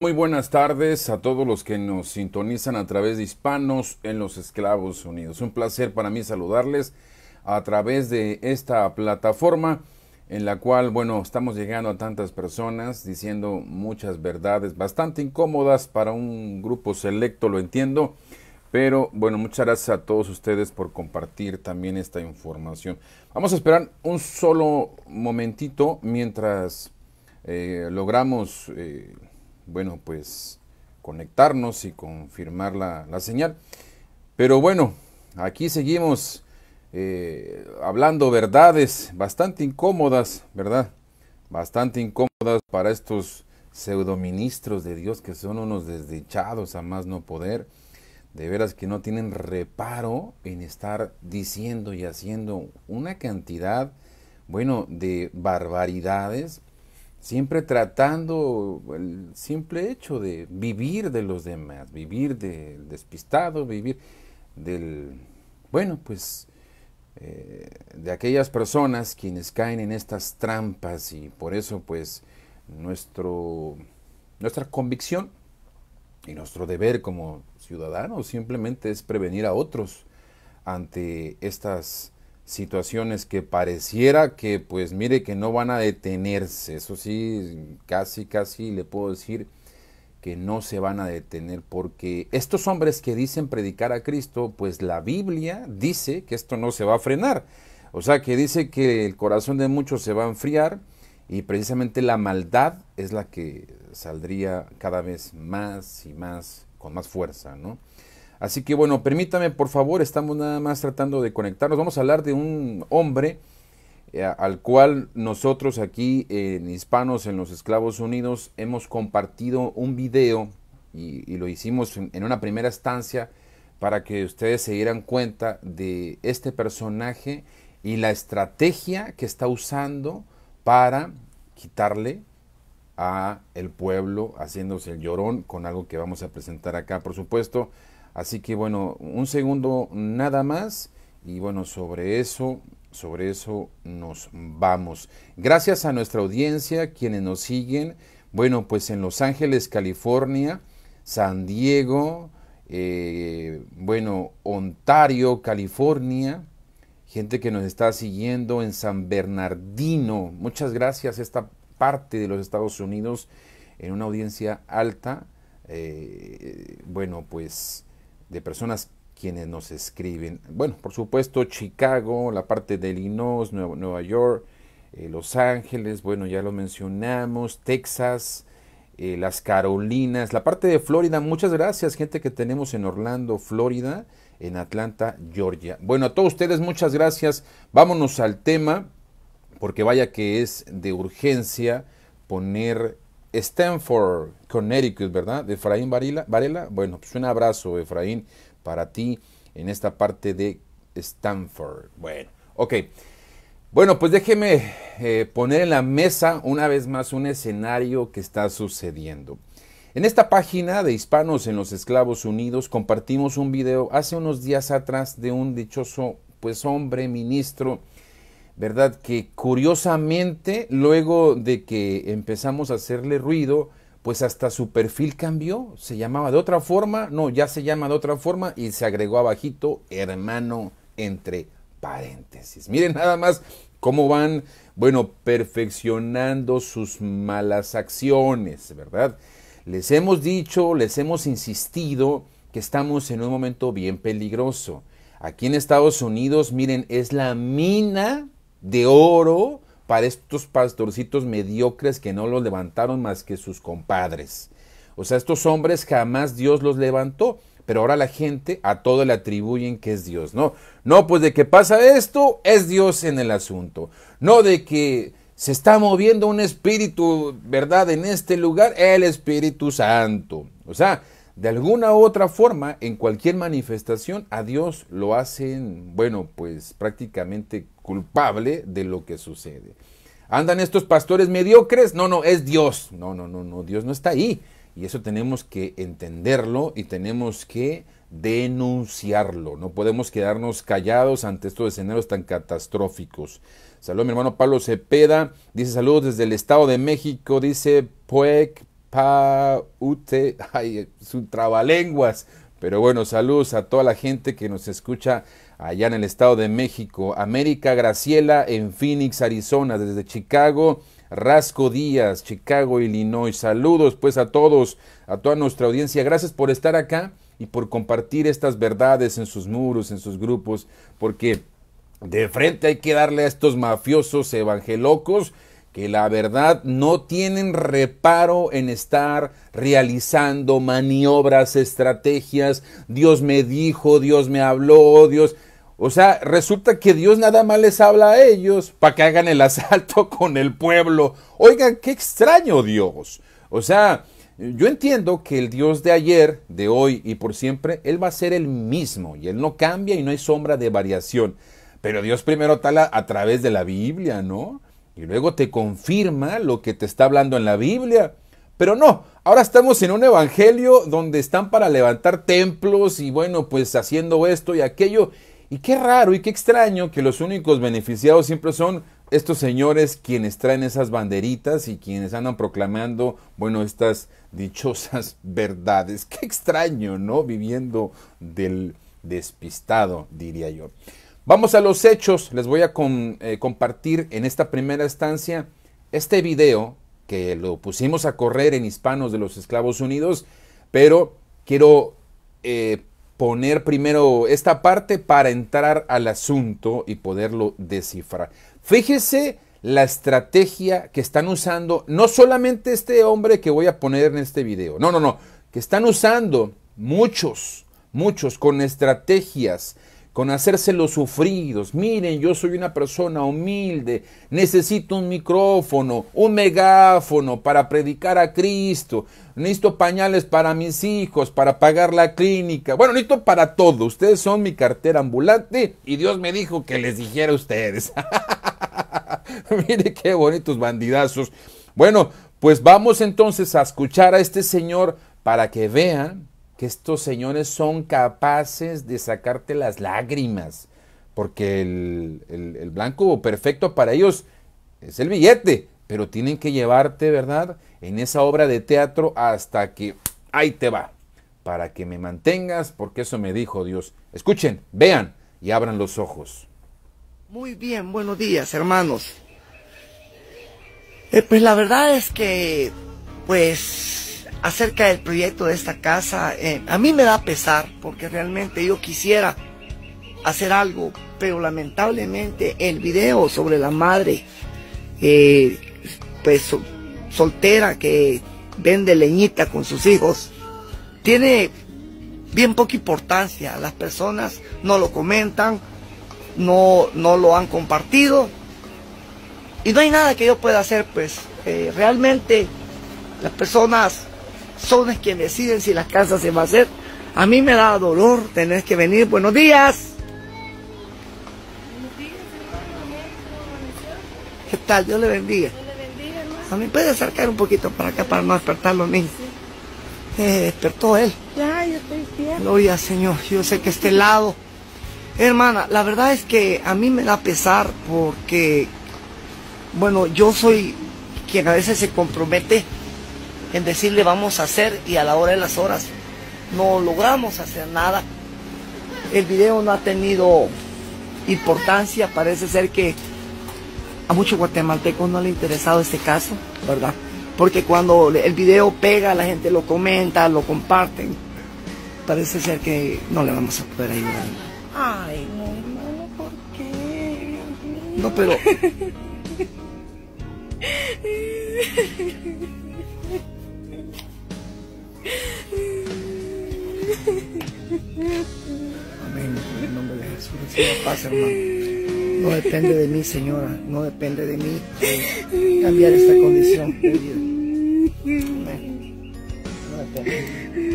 Muy buenas tardes a todos los que nos sintonizan a través de Hispanos en los Esclavos Unidos. Un placer para mí saludarles a través de esta plataforma en la cual, bueno, estamos llegando a tantas personas diciendo muchas verdades bastante incómodas para un grupo selecto, lo entiendo, pero bueno, muchas gracias a todos ustedes por compartir también esta información. Vamos a esperar un solo momentito mientras eh, logramos... Eh, bueno, pues conectarnos y confirmar la, la señal. Pero bueno, aquí seguimos eh, hablando verdades bastante incómodas, ¿verdad? Bastante incómodas para estos pseudoministros de Dios que son unos desdichados a más no poder. De veras que no tienen reparo en estar diciendo y haciendo una cantidad, bueno, de barbaridades siempre tratando el simple hecho de vivir de los demás, vivir del despistado, vivir del, bueno, pues eh, de aquellas personas quienes caen en estas trampas y por eso pues nuestro, nuestra convicción y nuestro deber como ciudadanos simplemente es prevenir a otros ante estas situaciones que pareciera que pues mire que no van a detenerse. Eso sí, casi, casi le puedo decir que no se van a detener porque estos hombres que dicen predicar a Cristo, pues la Biblia dice que esto no se va a frenar. O sea, que dice que el corazón de muchos se va a enfriar y precisamente la maldad es la que saldría cada vez más y más con más fuerza, ¿no? Así que bueno, permítame por favor, estamos nada más tratando de conectarnos. Vamos a hablar de un hombre eh, al cual nosotros aquí en Hispanos en los Esclavos Unidos hemos compartido un video y, lo hicimos en, en una primera estancia para que ustedes se dieran cuenta de este personaje y la estrategia que está usando para quitarle a el pueblo haciéndose el llorón con algo que vamos a presentar acá. Por supuesto, Así que bueno, un segundo nada más y bueno, sobre eso, sobre eso nos vamos. Gracias a nuestra audiencia, quienes nos siguen, bueno, pues en Los Ángeles, California, San Diego, eh, bueno, Ontario, California, gente que nos está siguiendo en San Bernardino. Muchas gracias a esta parte de los Estados Unidos en una audiencia alta. Eh, bueno, pues de personas quienes nos escriben. Bueno, por supuesto, Chicago, la parte de Illinois, Nueva, York, eh, Los Ángeles, bueno, ya lo mencionamos, Texas, eh, las Carolinas, la parte de Florida. Muchas gracias, gente que tenemos en Orlando, Florida, en Atlanta, Georgia. Bueno, a todos ustedes, muchas gracias. Vámonos al tema, porque vaya que es de urgencia poner Stanford Connecticut, ¿verdad? Efraín Varela, Varela. Bueno, pues un abrazo, Efraín, para ti en esta parte de Stanford. Bueno, ok. Bueno, pues déjeme eh, poner en la mesa una vez más un escenario que está sucediendo. En esta página de Hispanos en los Esclavos Unidos compartimos un video hace unos días atrás de un dichoso, pues hombre, ministro, ¿verdad? Que curiosamente, luego de que empezamos a hacerle ruido, pues hasta su perfil cambió, se llamaba de otra forma, no, ya se llama de otra forma y se agregó abajito hermano entre paréntesis. Miren nada más cómo van, bueno, perfeccionando sus malas acciones, ¿verdad? Les hemos dicho, les hemos insistido que estamos en un momento bien peligroso. Aquí en Estados Unidos, miren, es la mina de oro para estos pastorcitos mediocres que no los levantaron más que sus compadres. O sea, estos hombres jamás Dios los levantó, pero ahora la gente a todo le atribuyen que es Dios. No, no, pues de que pasa esto, es Dios en el asunto. No de que se está moviendo un espíritu, ¿verdad? En este lugar, el Espíritu Santo. O sea, de alguna u otra forma, en cualquier manifestación, a Dios lo hacen, bueno, pues prácticamente culpable de lo que sucede. ¿Andan estos pastores mediocres? No, no, es Dios. No, no, no, no, Dios no está ahí. Y eso tenemos que entenderlo y tenemos que denunciarlo. No podemos quedarnos callados ante estos escenarios tan catastróficos. Saludos, mi hermano Pablo Cepeda. Dice saludos desde el Estado de México. Dice Puec, pa ute, ay, su trabalenguas. Pero bueno, saludos a toda la gente que nos escucha allá en el Estado de México. América Graciela en Phoenix, Arizona, desde Chicago. Rasco Díaz, Chicago, Illinois. Saludos pues a todos, a toda nuestra audiencia. Gracias por estar acá y por compartir estas verdades en sus muros, en sus grupos, porque de frente hay que darle a estos mafiosos evangelocos que la verdad no tienen reparo en estar realizando maniobras, estrategias, Dios me dijo, Dios me habló, Dios... O sea, resulta que Dios nada más les habla a ellos para que hagan el asalto con el pueblo. Oigan, qué extraño Dios. O sea, yo entiendo que el Dios de ayer, de hoy y por siempre, Él va a ser el mismo y Él no cambia y no hay sombra de variación. Pero Dios primero tala a través de la Biblia, ¿no? Y luego te confirma lo que te está hablando en la Biblia. Pero no, ahora estamos en un evangelio donde están para levantar templos y bueno, pues haciendo esto y aquello. Y qué raro y qué extraño que los únicos beneficiados siempre son estos señores quienes traen esas banderitas y quienes andan proclamando, bueno, estas dichosas verdades. Qué extraño, ¿no? Viviendo del despistado, diría yo. Vamos a los hechos. Les voy a eh, compartir en esta primera estancia este video que lo pusimos a correr en Hispanos de los Esclavos Unidos, pero quiero eh, poner primero esta parte para entrar al asunto y poderlo descifrar. Fíjese la estrategia que están usando, no solamente este hombre que voy a poner en este video, no, no, no, que están usando muchos, muchos con estrategias con hacerse los sufridos. Miren, yo soy una persona humilde, necesito un micrófono, un megáfono para predicar a Cristo, necesito pañales para mis hijos, para pagar la clínica. Bueno, necesito para todo. Ustedes son mi cartera ambulante y Dios me dijo que les dijera a ustedes. Miren qué bonitos bandidazos. Bueno, pues vamos entonces a escuchar a este señor para que vean que estos señores son capaces de sacarte las lágrimas, porque el, el, blanco perfecto para ellos es el billete, pero tienen que llevarte, ¿verdad? En esa obra de teatro hasta que ahí te va, para que me mantengas, porque eso me dijo Dios. Escuchen, vean y abran los ojos. Muy bien, buenos días, hermanos. Eh, pues la verdad es que, pues, acerca del proyecto de esta casa. Eh, a mí me da pesar porque realmente yo quisiera hacer algo, pero lamentablemente el video sobre la madre eh, pues soltera que vende leñita con sus hijos tiene bien poca importancia. Las personas no lo comentan, no, no lo han compartido y no hay nada que yo pueda hacer, pues eh, realmente las personas son es quien deciden si las casas se va a hacer. A mí me da dolor tener que venir. Buenos días. ¿Qué tal? Dios le bendiga. A mí puede acercar un poquito para acá para no despertar los niños. Eh, despertó él. Ya, estoy Gloria, Señor. Yo sé que este lado. Hermana, la verdad es que a mí me da pesar porque, bueno, yo soy quien a veces se compromete en decirle vamos a hacer y a la hora de las horas no logramos hacer nada. El video no ha tenido importancia, parece ser que a muchos guatemaltecos no le ha interesado este caso, ¿verdad? Porque cuando el video pega, la gente lo comenta, lo comparten, parece ser que no le vamos a poder ayudar. Ay, no, ¿por qué? No, pero... Amén. En el nombre de Jesús reciba paz, hermano. No depende de mí, señora. No depende de mí eh, cambiar esta condición de vida. Amén. No depende.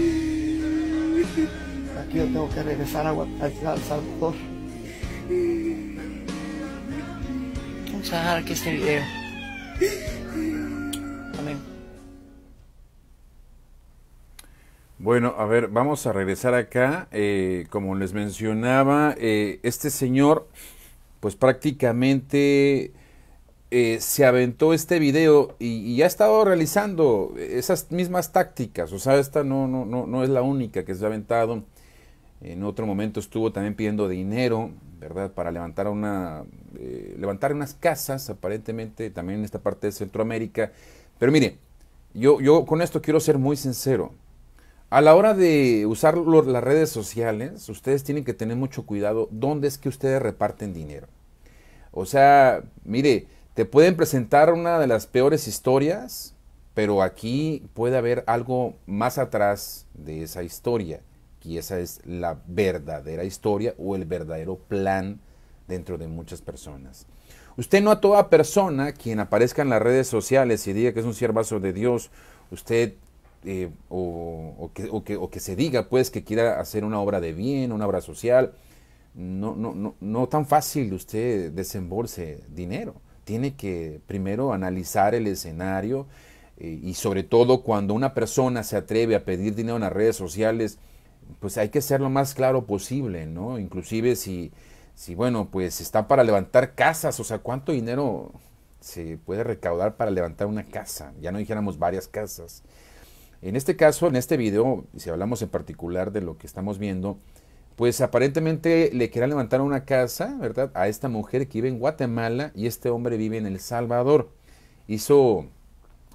Aquí yo tengo que regresar a, al Salvador. Vamos a dejar aquí este video. Bueno, a ver, vamos a regresar acá. Eh, como les mencionaba, eh, este señor, pues prácticamente eh, se aventó este video y, ha estado realizando esas mismas tácticas. O sea, esta no, no, no, no es la única que se ha aventado. En otro momento estuvo también pidiendo dinero, ¿verdad? Para levantar, una, levantar unas casas, aparentemente, también en esta parte de Centroamérica. Pero mire, yo, yo con esto quiero ser muy sincero a la hora de usar las redes sociales, ustedes tienen que tener mucho cuidado dónde es que ustedes reparten dinero. O sea, mire, te pueden presentar una de las peores historias, pero aquí puede haber algo más atrás de esa historia. Y esa es la verdadera historia o el verdadero plan dentro de muchas personas. Usted no a toda persona quien aparezca en las redes sociales y diga que es un siervazo de Dios, usted eh, o, que, se diga pues que quiera hacer una obra de bien, una obra social. No, no, no, no tan fácil usted desembolse dinero. Tiene que primero analizar el escenario eh, y sobre todo cuando una persona se atreve a pedir dinero en las redes sociales, pues hay que ser lo más claro posible, ¿no? Inclusive si, si bueno, pues está para levantar casas, o sea, ¿cuánto dinero se puede recaudar para levantar una casa? Ya no dijéramos varias casas. En este caso, en este video, si hablamos en particular de lo que estamos viendo, pues aparentemente le querían levantar una casa, ¿verdad? A esta mujer que vive en Guatemala y este hombre vive en El Salvador. Hizo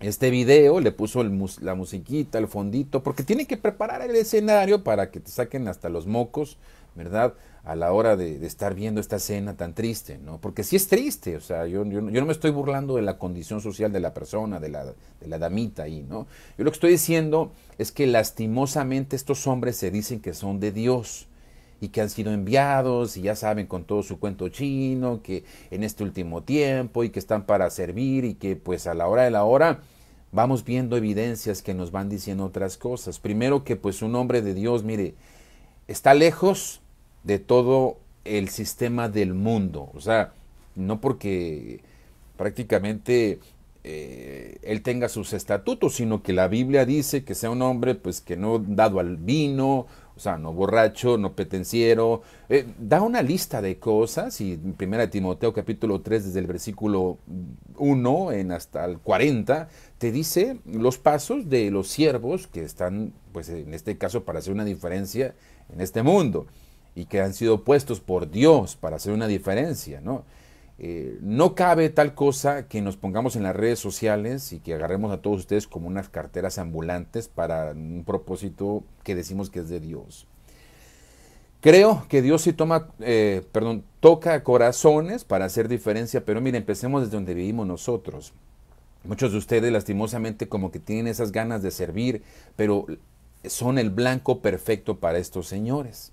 este video, le puso la musiquita, el fondito, porque tiene que preparar el escenario para que te saquen hasta los mocos, ¿verdad? A la hora de, estar viendo esta escena tan triste, ¿no? Porque sí es triste, o sea, yo, yo, no me estoy burlando de la condición social de la persona, de la, de la damita ahí, ¿no? Yo lo que estoy diciendo es que lastimosamente estos hombres se dicen que son de Dios y que han sido enviados y ya saben con todo su cuento chino, que en este último tiempo y que están para servir y que pues a la hora de la hora vamos viendo evidencias que nos van diciendo otras cosas. Primero que pues un hombre de Dios, mire, está lejos de todo el sistema del mundo. O sea, no porque prácticamente eh, él tenga sus estatutos, sino que la Biblia dice que sea un hombre pues que no dado al vino, o sea, no borracho, no petenciero. Eh, da una lista de cosas y en 1 Timoteo capítulo 3 desde el versículo 1 en hasta el 40 te dice los pasos de los siervos que están pues en este caso para hacer una diferencia en este mundo y que han sido puestos por Dios para hacer una diferencia, ¿no? Eh, no cabe tal cosa que nos pongamos en las redes sociales y que agarremos a todos ustedes como unas carteras ambulantes para un propósito que decimos que es de Dios. Creo que Dios sí toma, eh, perdón, toca corazones para hacer diferencia, pero mire, empecemos desde donde vivimos nosotros. Muchos de ustedes lastimosamente como que tienen esas ganas de servir, pero son el blanco perfecto para estos señores.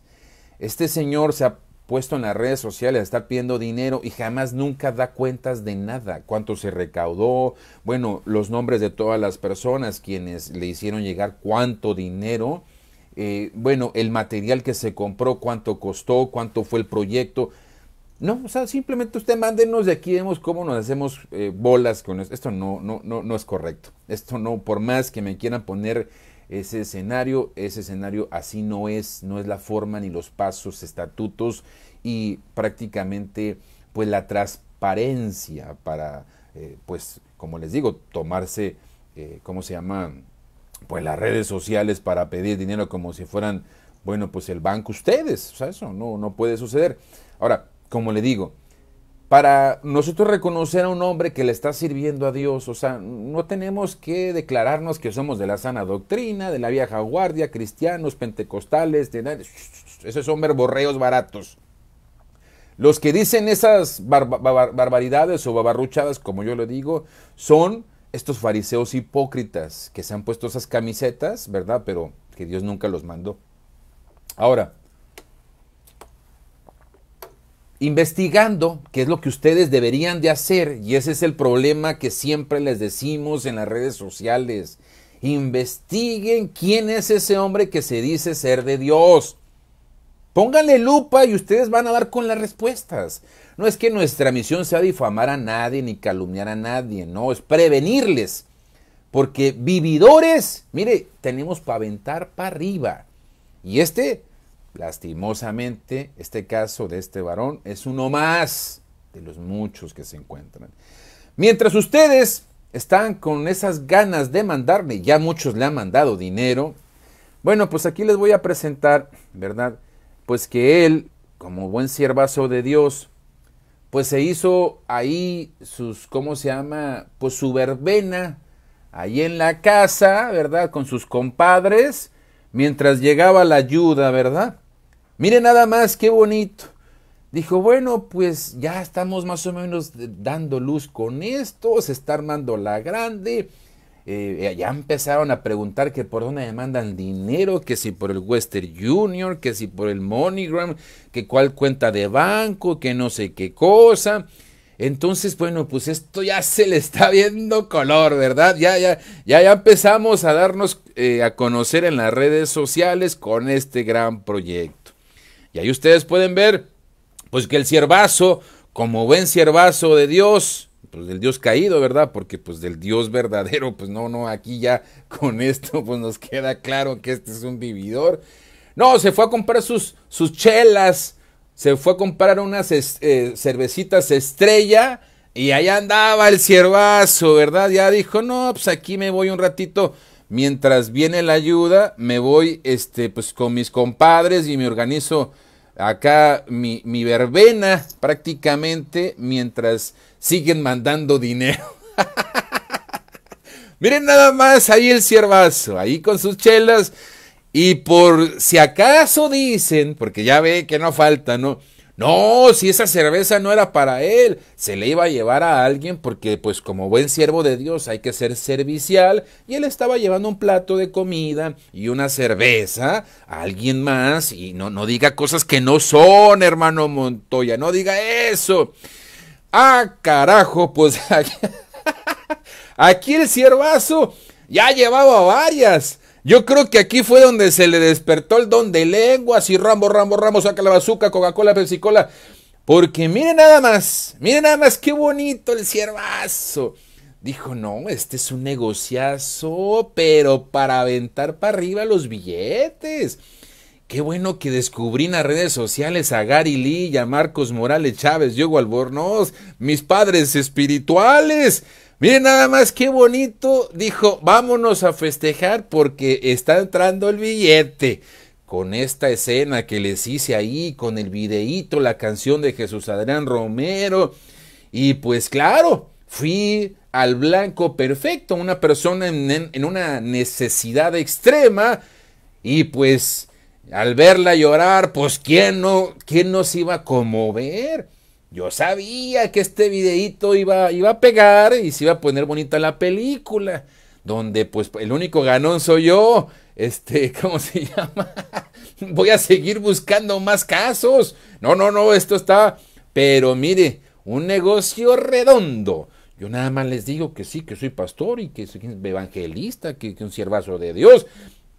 Este señor se ha puesto en las redes sociales a estar pidiendo dinero y jamás nunca da cuentas de nada, cuánto se recaudó, bueno, los nombres de todas las personas quienes le hicieron llegar cuánto dinero, eh, bueno, el material que se compró, cuánto costó, cuánto fue el proyecto. No, o sea, simplemente usted mándenos de aquí, vemos cómo nos hacemos eh, bolas con esto. Esto no, no, no, no es correcto. Esto no, por más que me quieran poner ese escenario, ese escenario así no es, no es la forma ni los pasos, estatutos y prácticamente pues la transparencia para eh, pues como les digo, tomarse, eh, ¿cómo se llama? Pues las redes sociales para pedir dinero como si fueran, bueno, pues el banco ustedes, o sea, eso no, no puede suceder. Ahora, como le digo, para nosotros reconocer a un hombre que le está sirviendo a Dios. O sea, no tenemos que declararnos que somos de la sana doctrina, de la vieja guardia, cristianos, pentecostales, de... esos son merborreos baratos. Los que dicen esas barbaridades o babarruchadas, como yo lo digo, son estos fariseos hipócritas que se han puesto esas camisetas, ¿verdad? Pero que Dios nunca los mandó. Ahora, investigando, que es lo que ustedes deberían de hacer, y ese es el problema que siempre les decimos en las redes sociales. Investiguen quién es ese hombre que se dice ser de Dios. Pónganle lupa y ustedes van a dar con las respuestas. No es que nuestra misión sea difamar a nadie ni calumniar a nadie, no, es prevenirles. Porque vividores, mire, tenemos para aventar para arriba. Y este Lastimosamente, este caso de este varón es uno más de los muchos que se encuentran. Mientras ustedes están con esas ganas de mandarle, ya muchos le han mandado dinero, bueno, pues aquí les voy a presentar, ¿verdad? Pues que él, como buen siervazo de Dios, pues se hizo ahí sus, ¿cómo se llama? Pues su verbena, ahí en la casa, ¿verdad? Con sus compadres, mientras llegaba la ayuda, ¿verdad? Mire nada más, qué bonito. Dijo, bueno, pues ya estamos más o menos dando luz con esto, se está armando la grande. Eh, eh, ya empezaron a preguntar que por dónde me mandan dinero, que si por el Western Junior, que si por el MoneyGram, que cuál cuenta de banco, que no sé qué cosa. Entonces, bueno, pues esto ya se le está viendo color, ¿verdad? Ya, ya, ya, ya empezamos a darnos eh, a conocer en las redes sociales con este gran proyecto. Y ahí ustedes pueden ver, pues que el ciervazo, como buen ciervazo de Dios, pues del Dios caído, ¿verdad? Porque pues del Dios verdadero, pues no, no, aquí ya con esto pues nos queda claro que este es un vividor. No, se fue a comprar sus, sus chelas, se fue a comprar unas eh, cervecitas estrella y allá andaba el ciervazo, ¿verdad? Ya dijo, no, pues aquí me voy un ratito mientras viene la ayuda, me voy este, pues, con mis compadres y me organizo acá mi, mi verbena prácticamente mientras siguen mandando dinero. Miren nada más ahí el ciervazo, ahí con sus chelas. Y por si acaso dicen, porque ya ve que no falta, ¿no? No, si esa cerveza no era para él, se le iba a llevar a alguien porque pues como buen siervo de Dios hay que ser servicial y él estaba llevando un plato de comida y una cerveza a alguien más y no, no diga cosas que no son, hermano Montoya, no diga eso. Ah, carajo, pues aquí, el siervazo ya llevaba varias. Yo creo que aquí fue donde se le despertó el don de lenguas y Rambo, Rambo, Rambo, saca la bazuca, Coca-Cola, Pepsi-Cola. Porque miren nada más, miren nada más qué bonito el ciervazo. Dijo, no, este es un negociazo, pero para aventar para arriba los billetes. Qué bueno que descubrí en las redes sociales a Gary Lee, a Marcos Morales Chávez, Diego Albornoz, mis padres espirituales. Miren nada más qué bonito. Dijo, vámonos a festejar porque está entrando el billete. Con esta escena que les hice ahí, con el videíto, la canción de Jesús Adrián Romero. Y pues claro, fui al blanco perfecto, una persona en, una necesidad extrema. Y pues al verla llorar, pues ¿quién no, quién nos iba a conmover? Yo sabía que este videíto iba, iba a pegar y se iba a poner bonita la película. Donde pues el único ganón soy yo. Este, ¿cómo se llama? Voy a seguir buscando más casos. No, no, no, esto está... Pero mire, un negocio redondo. Yo nada más les digo que sí, que soy pastor y que soy evangelista, que, que un siervazo de Dios.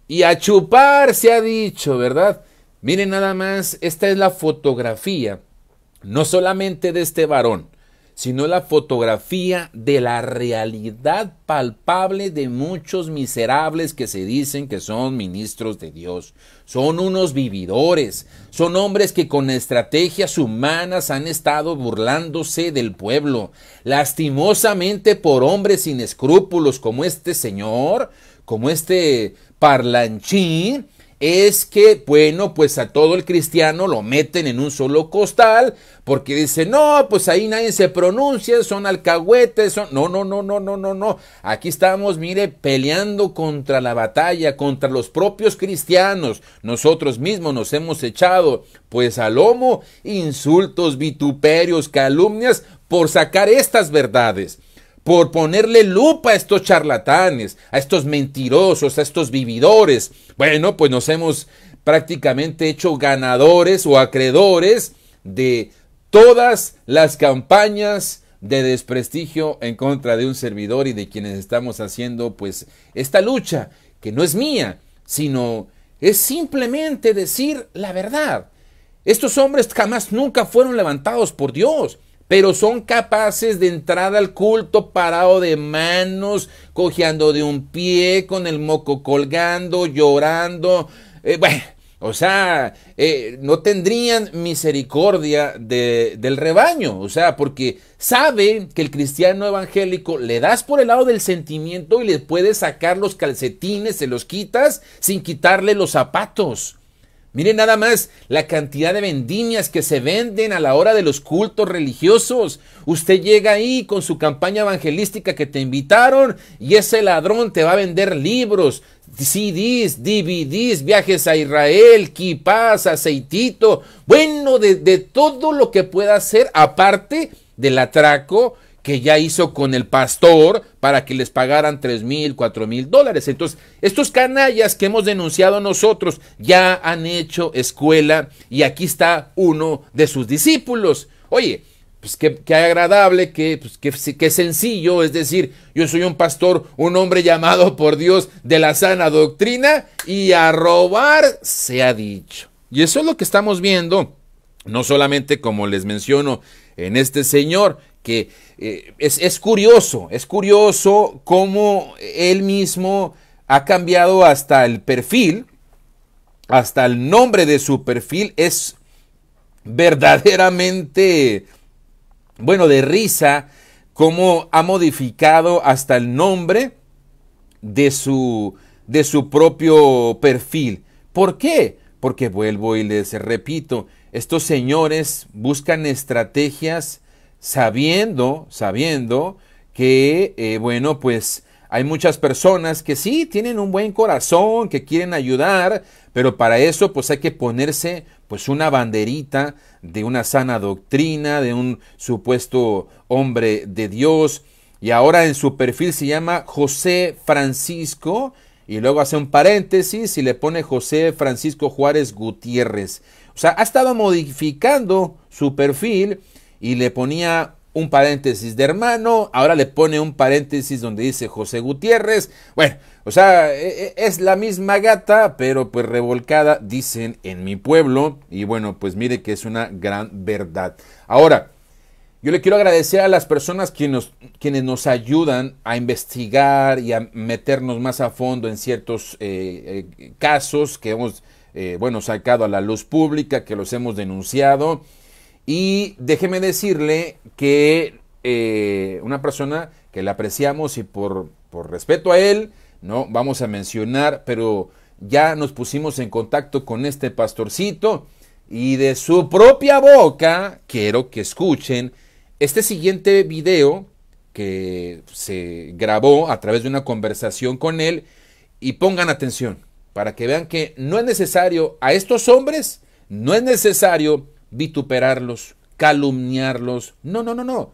Y a chupar se ha dicho, ¿verdad? Miren nada más, esta es la fotografía no solamente de este varón, sino la fotografía de la realidad palpable de muchos miserables que se dicen que son ministros de Dios. Son unos vividores, son hombres que con estrategias humanas han estado burlándose del pueblo, lastimosamente por hombres sin escrúpulos como este señor, como este parlanchín, es que, bueno, pues a todo el cristiano lo meten en un solo costal, porque dicen, no, pues ahí nadie se pronuncia, son alcahuetes, son... No, no, no, no, no, no, no. Aquí estamos, mire, peleando contra la batalla, contra los propios cristianos. Nosotros mismos nos hemos echado, pues al lomo, insultos, vituperios, calumnias, por sacar estas verdades por ponerle lupa a estos charlatanes, a estos mentirosos, a estos vividores. Bueno, pues nos hemos prácticamente hecho ganadores o acreedores de todas las campañas de desprestigio en contra de un servidor y de quienes estamos haciendo pues esta lucha, que no es mía, sino es simplemente decir la verdad. Estos hombres jamás nunca fueron levantados por Dios pero son capaces de entrar al culto parado de manos, cojeando de un pie, con el moco colgando, llorando. Eh, bueno, o sea, eh, no tendrían misericordia del rebaño, o sea, porque saben que el cristiano evangélico le das por el lado del sentimiento y le puedes sacar los calcetines, se los quitas sin quitarle los zapatos. Miren nada más la cantidad de vendimias que se venden a la hora de los cultos religiosos. Usted llega ahí con su campaña evangelística que te invitaron y ese ladrón te va a vender libros, CDs, DVDs, viajes a Israel, kipas, aceitito, bueno, de, de todo lo que pueda hacer aparte del atraco, que ya hizo con el pastor para que les pagaran tres mil, cuatro mil dólares. Entonces, estos canallas que hemos denunciado nosotros ya han hecho escuela y aquí está uno de sus discípulos. Oye, pues qué, qué agradable, qué, pues qué, qué sencillo, es decir, yo soy un pastor, un hombre llamado por Dios de la sana doctrina y a robar se ha dicho. Y eso es lo que estamos viendo, no solamente como les menciono en este señor, que eh, es, es, curioso, es curioso cómo él mismo ha cambiado hasta el perfil, hasta el nombre de su perfil, es verdaderamente, bueno, de risa, cómo ha modificado hasta el nombre de su, de su propio perfil. ¿Por qué? Porque vuelvo y les repito, estos señores buscan estrategias sabiendo, sabiendo que, eh, bueno, pues hay muchas personas que sí tienen un buen corazón, que quieren ayudar, pero para eso pues hay que ponerse pues una banderita de una sana doctrina, de un supuesto hombre de Dios. Y ahora en su perfil se llama José Francisco y luego hace un paréntesis y le pone José Francisco Juárez Gutiérrez. O sea, ha estado modificando su perfil y le ponía un paréntesis de hermano, ahora le pone un paréntesis donde dice José Gutiérrez. Bueno, o sea, e, e, es la misma gata, pero pues revolcada, dicen en mi pueblo. Y bueno, pues mire que es una gran verdad. Ahora, yo le quiero agradecer a las personas quienes, quienes nos ayudan a investigar y a meternos más a fondo en ciertos eh, eh, casos que hemos eh, bueno, sacado a la luz pública, que los hemos denunciado. Y déjeme decirle que una persona que le apreciamos y por, por respeto a él, no vamos a mencionar, pero ya nos pusimos en contacto con este pastorcito y de su propia boca quiero que escuchen este siguiente video que se grabó a través de una conversación con él y pongan atención para que vean que no es necesario a estos hombres, no es necesario vituperarlos, calumniarlos, no, no, no, no.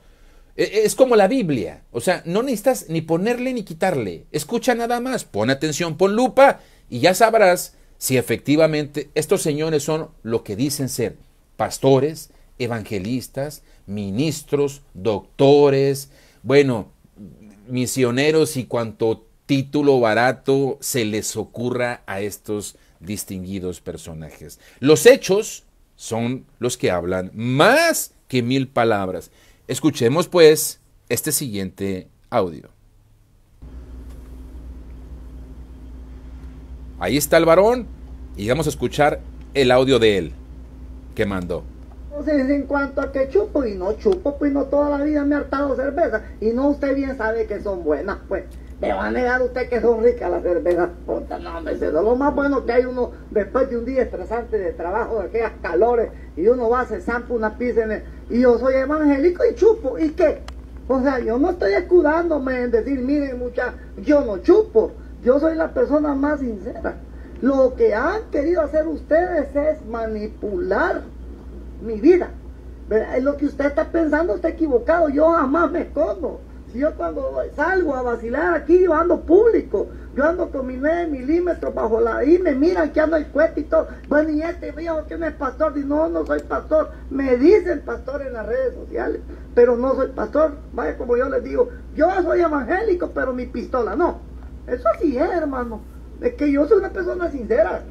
E, e, es como la Biblia, o sea, no necesitas ni ponerle ni quitarle, escucha nada más, pon atención, pon lupa y ya sabrás si efectivamente estos señores son lo que dicen ser, pastores, evangelistas, ministros, doctores, bueno, misioneros y cuanto título barato se les ocurra a estos distinguidos personajes. Los hechos son los que hablan más que mil palabras. Escuchemos pues este siguiente audio. Ahí está el varón y vamos a escuchar el audio de él que mandó en cuanto a que chupo y no chupo, pues no toda la vida me he hartado cerveza. Y no, usted bien sabe que son buenas, pues. ¿Me va a negar usted que son ricas las cervezas? Puta, no, me siento Lo más bueno que hay uno, después de un día estresante de trabajo, de aquellas calores, y uno va, a hacer zampa una pizza Y yo soy evangélico y chupo. ¿Y qué? O sea, yo no estoy escudándome en decir, miren muchachos, yo no chupo. Yo soy la persona más sincera. Lo que han querido hacer ustedes es manipular mi vida. Lo que usted está pensando está equivocado. Yo jamás me escondo. Si yo cuando salgo a vacilar aquí, yo ando público. Yo ando con mi 9 milímetros bajo la y me miran que ando el cuete y todo. Bueno, y este viejo que no es pastor, dice, no, no soy pastor. Me dicen pastor en las redes sociales, pero no soy pastor. Vaya, como yo les digo, yo soy evangélico, pero mi pistola no. Eso sí es, hermano. Es que yo soy una persona sincera.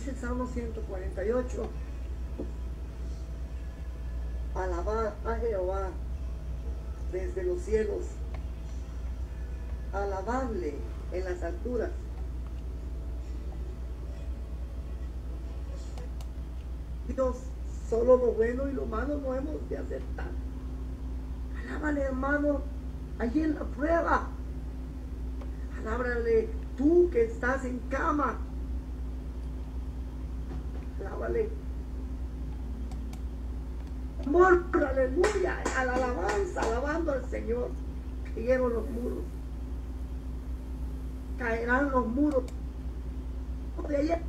dice el Salmo 148, alabad a Jehová desde los cielos, alabadle en las alturas. Dios, solo lo bueno y lo malo no hemos de aceptar. alabale hermano, allí en la prueba. Alábrale tú que estás en cama Alábale. Ah, Amor, aleluya, a la alabanza, alabando al Señor. Cayeron los muros. Caerán los muros. De ayer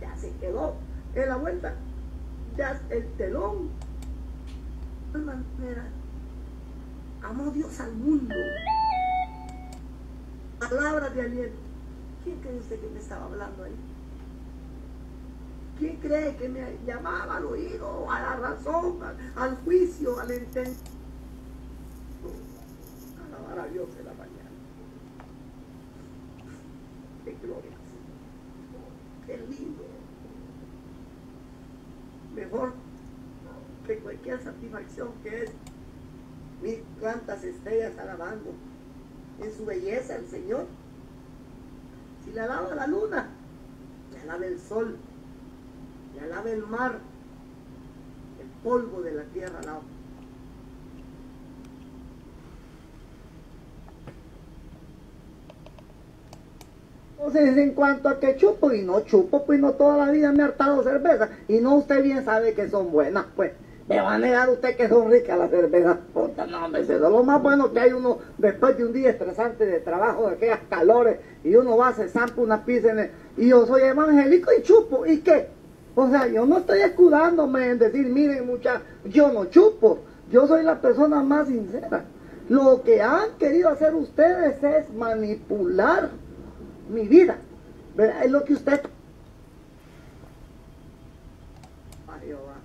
ya se quedó en la vuelta. Ya el telón. De amó Dios al mundo. Palabras de aliento. ¿Quién cree usted que me estaba hablando ahí? quién cree que me llamaba al oído, a la razón, al, juicio, al entendimiento? Alabar a Dios en la mañana. Qué gloria. Qué lindo. Mejor que cualquier satisfacción que es mil tantas estrellas alabando en su belleza el Señor. Si le alaba la luna, le alaba el sol, el mar, el polvo de la tierra Entonces, en cuanto a que chupo y no chupo, pues no toda la vida me he hartado cerveza. Y no, usted bien sabe que son buenas, pues. Me va a negar usted que son ricas las cervezas. Puta, no, me Lo más bueno que hay uno, después de un día estresante de trabajo, de aquellas calores, y uno va, a zampa una pizza en Y yo soy evangélico y chupo. ¿Y qué? O sea, yo no estoy escudándome en decir, miren muchachos, yo no chupo, yo soy la persona más sincera. Lo que han querido hacer ustedes es manipular mi vida. Es lo que usted... A Jehová,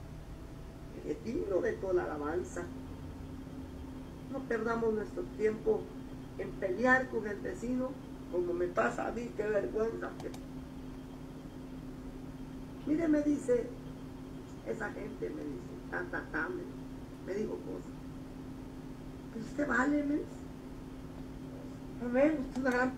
el digno de toda la alabanza. No perdamos nuestro tiempo en pelear con el vecino, como me pasa a mí, qué vergüenza. Mire, me dice, esa gente me dice, tan, tan, me, digo dijo cosas. Pero pues, usted vale, me dice. Amén, usted una gran...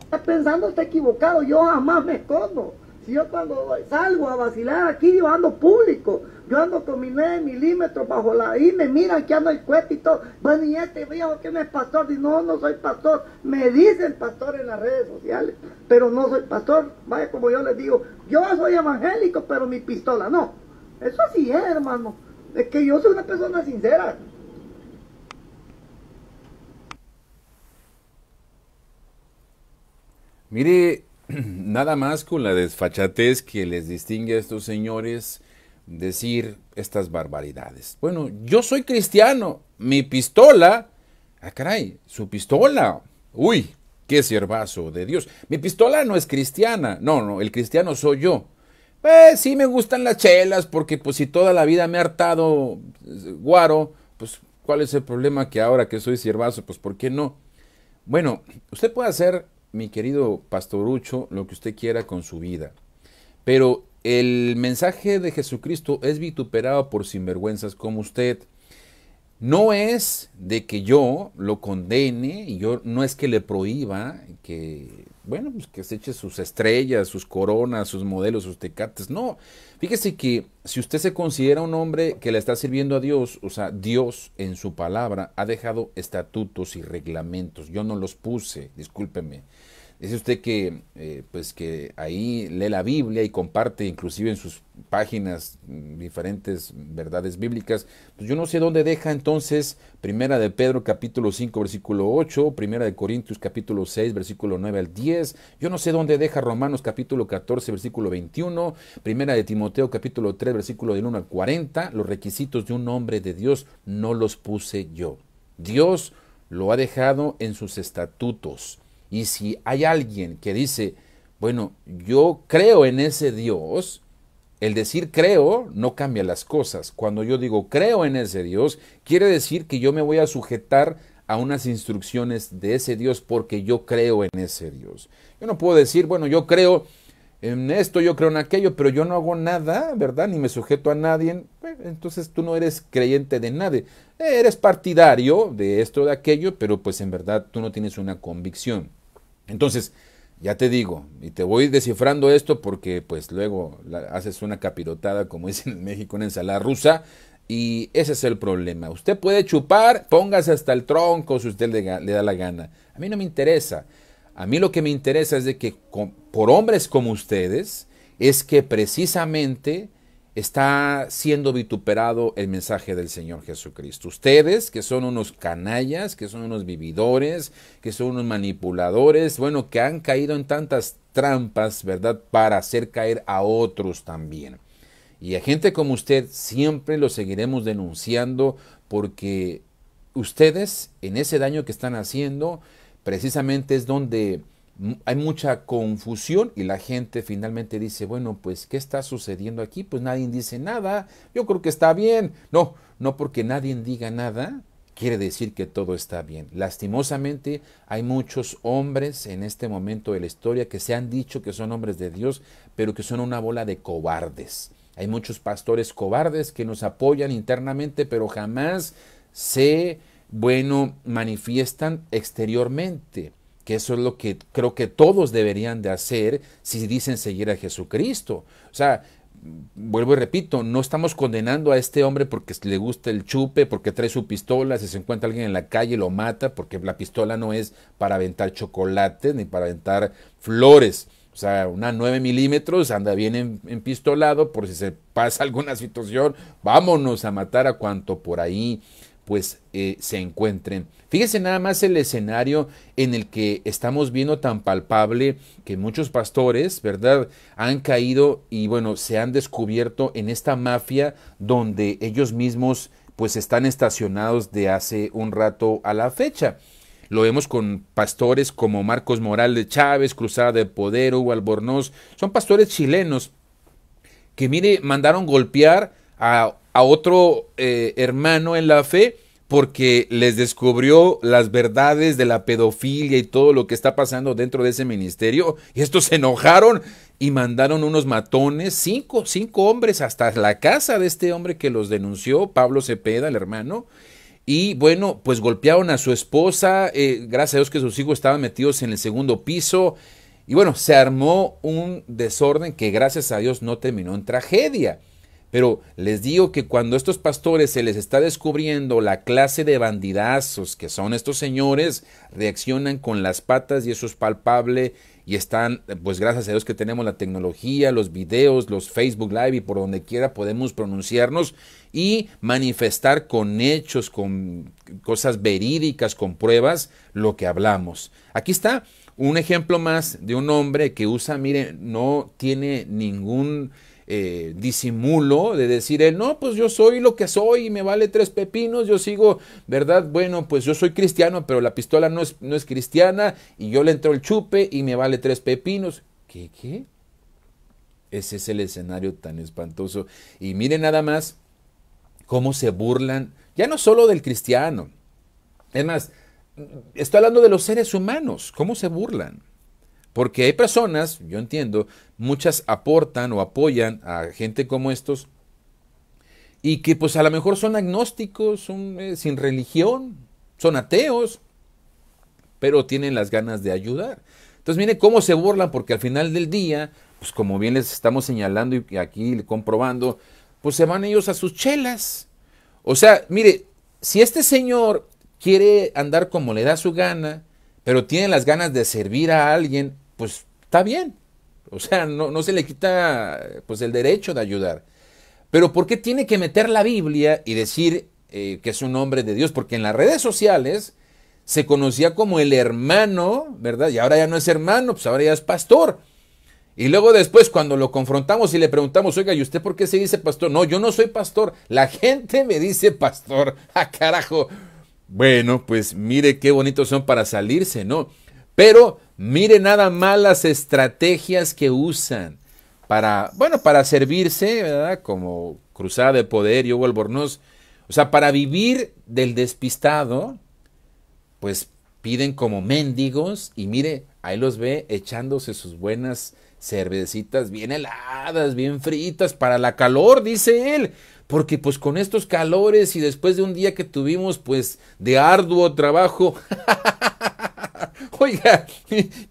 Está pensando está equivocado, yo jamás me escondo. Si yo cuando salgo a vacilar aquí, yo ando público. Yo ando con mi 9 milímetros bajo la... Y me miran que ando el cuete Bueno, y este viejo que no es pastor. y no, no soy pastor. Me dicen pastor en las redes sociales. Pero no soy pastor. Vaya, como yo les digo, yo soy evangélico, pero mi pistola no. Eso sí es, hermano. Es que yo soy una persona sincera. Mire, nada más con la desfachatez que les distingue a estos señores decir estas barbaridades. Bueno, yo soy cristiano, mi pistola, ah caray, su pistola, uy, qué siervazo de Dios. Mi pistola no es cristiana, no, no, el cristiano soy yo. Pues sí me gustan las chelas, porque pues si toda la vida me ha hartado eh, guaro, pues cuál es el problema que ahora que soy siervazo, pues por qué no. Bueno, usted puede hacer, mi querido pastorucho, lo que usted quiera con su vida, pero el mensaje de Jesucristo es vituperado por sinvergüenzas como usted. No es de que yo lo condene y yo no es que le prohíba que, bueno, pues que se eche sus estrellas, sus coronas, sus modelos, sus tecates. No, fíjese que si usted se considera un hombre que le está sirviendo a Dios, o sea, Dios en su palabra ha dejado estatutos y reglamentos. Yo no los puse, discúlpeme. Dice usted que, eh, pues que ahí lee la Biblia y comparte inclusive en sus páginas mm, diferentes verdades bíblicas. Pues yo no sé dónde deja entonces Primera de Pedro capítulo 5 versículo 8, Primera de Corintios capítulo 6 versículo 9 al 10. Yo no sé dónde deja Romanos capítulo 14 versículo 21, Primera de Timoteo capítulo 3 versículo del 1 al 40. Los requisitos de un hombre de Dios no los puse yo. Dios lo ha dejado en sus estatutos. Y si hay alguien que dice, bueno, yo creo en ese Dios, el decir creo no cambia las cosas. Cuando yo digo creo en ese Dios, quiere decir que yo me voy a sujetar a unas instrucciones de ese Dios porque yo creo en ese Dios. Yo no puedo decir, bueno, yo creo en esto, yo creo en aquello, pero yo no hago nada, ¿verdad? Ni me sujeto a nadie. Entonces tú no eres creyente de nadie. Eres partidario de esto, de aquello, pero pues en verdad tú no tienes una convicción. Entonces, ya te digo, y te voy descifrando esto porque pues luego haces una capirotada, como dicen en México, una ensalada rusa, y ese es el problema. Usted puede chupar, póngase hasta el tronco si usted le, da la gana. A mí no me interesa. A mí lo que me interesa es de que por hombres como ustedes, es que precisamente está siendo vituperado el mensaje del Señor Jesucristo. Ustedes, que son unos canallas, que son unos vividores, que son unos manipuladores, bueno, que han caído en tantas trampas, ¿verdad? Para hacer caer a otros también. Y a gente como usted siempre lo seguiremos denunciando porque ustedes en ese daño que están haciendo precisamente es donde hay mucha confusión y la gente finalmente dice, bueno, pues, ¿qué está sucediendo aquí? Pues nadie dice nada, yo creo que está bien. No, no porque nadie diga nada quiere decir que todo está bien. Lastimosamente hay muchos hombres en este momento de la historia que se han dicho que son hombres de Dios, pero que son una bola de cobardes. Hay muchos pastores cobardes que nos apoyan internamente, pero jamás se, bueno, manifiestan exteriormente que eso es lo que creo que todos deberían de hacer si dicen seguir a Jesucristo. O sea, vuelvo y repito, no estamos condenando a este hombre porque le gusta el chupe, porque trae su pistola, si se encuentra alguien en la calle lo mata, porque la pistola no es para aventar chocolates ni para aventar flores. O sea, una 9 milímetros anda bien empistolado por si se pasa alguna situación, vámonos a matar a cuanto por ahí pues eh, se encuentren. Fíjese nada más el escenario en el que estamos viendo tan palpable que muchos pastores, ¿verdad?, han caído y bueno, se han descubierto en esta mafia donde ellos mismos pues están estacionados de hace un rato a la fecha. Lo vemos con pastores como Marcos Morales Chávez, Cruzada de Poder, Hugo Albornoz, son pastores chilenos que mire, mandaron golpear a, otro eh, hermano en la fe porque les descubrió las verdades de la pedofilia y todo lo que está pasando dentro de ese ministerio. Y estos se enojaron y mandaron unos matones, cinco, cinco hombres, hasta la casa de este hombre que los denunció, Pablo Cepeda, el hermano. Y bueno, pues golpearon a su esposa, eh, gracias a Dios que sus hijos estaban metidos en el segundo piso. Y bueno, se armó un desorden que gracias a Dios no terminó en tragedia. Pero les digo que cuando a estos pastores se les está descubriendo la clase de bandidazos que son estos señores, reaccionan con las patas y eso es palpable y están, pues gracias a Dios que tenemos la tecnología, los videos, los Facebook Live y por donde quiera podemos pronunciarnos y manifestar con hechos, con cosas verídicas, con pruebas, lo que hablamos. Aquí está un ejemplo más de un hombre que usa, miren, no tiene ningún eh, disimulo de decir no, pues yo soy lo que soy y me vale tres pepinos, yo sigo, ¿verdad? Bueno, pues yo soy cristiano, pero la pistola no es, no es cristiana y yo le entro el chupe y me vale tres pepinos. ¿Qué, qué? Ese es el escenario tan espantoso. Y miren nada más cómo se burlan, ya no solo del cristiano, es más, estoy hablando de los seres humanos, cómo se burlan. Porque hay personas, yo entiendo, muchas aportan o apoyan a gente como estos y que pues a lo mejor son agnósticos, son eh, sin religión, son ateos, pero tienen las ganas de ayudar. Entonces mire cómo se burlan porque al final del día, pues como bien les estamos señalando y aquí comprobando, pues se van ellos a sus chelas. O sea, mire, si este señor quiere andar como le da su gana, pero tiene las ganas de servir a alguien, pues está bien. O sea, no, no se le quita pues el derecho de ayudar. Pero ¿por qué tiene que meter la Biblia y decir eh, que es un hombre de Dios? Porque en las redes sociales se conocía como el hermano, ¿verdad? Y ahora ya no es hermano, pues ahora ya es pastor. Y luego después cuando lo confrontamos y le preguntamos, oiga, ¿y usted por qué se dice pastor? No, yo no soy pastor, la gente me dice pastor, a ¡Ah, carajo. Bueno, pues mire qué bonitos son para salirse, ¿no? Pero mire nada más las estrategias que usan para, bueno, para servirse, ¿verdad? Como cruzada de poder y Hugo Albornoz. O sea, para vivir del despistado, pues piden como mendigos y mire, ahí los ve echándose sus buenas cervecitas bien heladas, bien fritas para la calor, dice él, porque pues con estos calores y después de un día que tuvimos pues de arduo trabajo, Oiga,